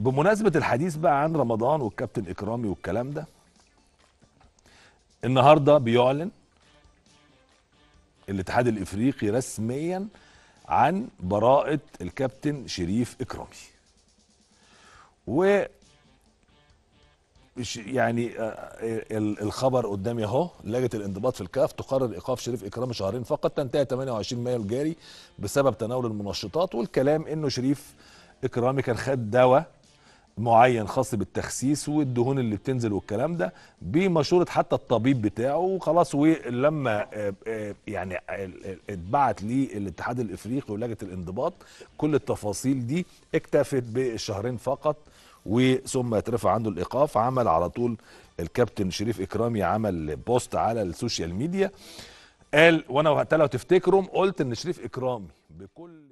بمناسبة الحديث بقى عن رمضان والكابتن إكرامي والكلام ده النهاردة بيعلن الاتحاد الإفريقي رسميا عن براءة الكابتن شريف إكرامي و يعني آه، آه، الخبر قدامي اهو لجنه الانضباط في الكاف تقرر ايقاف شريف اكرامي شهرين فقط تنتهي 28 مايو الجاري بسبب تناول المنشطات والكلام انه شريف اكرامي كان خد دواء معين خاص بالتخسيس والدهون اللي بتنزل والكلام ده بمشوره حتى الطبيب بتاعه وخلاص ولما آه، آه، يعني آه، اتبعت للاتحاد الافريقي ولجنه الانضباط كل التفاصيل دي اكتفت بالشهرين فقط وثم اترفع عنده الايقاف عمل على طول الكابتن شريف اكرامي عمل بوست على السوشيال ميديا قال وانا وقتها لو تفتكروا قلت ان شريف اكرامي بكل